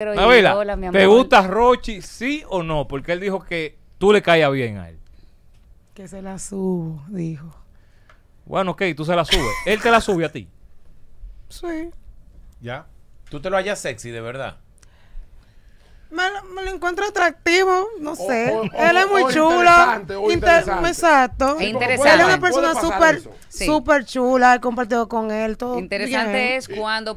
Pero ¿te gusta Rochi, sí o no? Porque él dijo que tú le caías bien a él. Que se la subo, dijo. Bueno, ok, tú se la subes. él te la sube a ti. Sí. ¿Ya? ¿Tú te lo hallas sexy, de verdad? Me lo, encuentro atractivo, no oh, sé. Oh, oh, él es muy chulo. Interesante, Exacto. Es interesante. Él es una persona súper chula. He compartido con él todo. Interesante es cuando.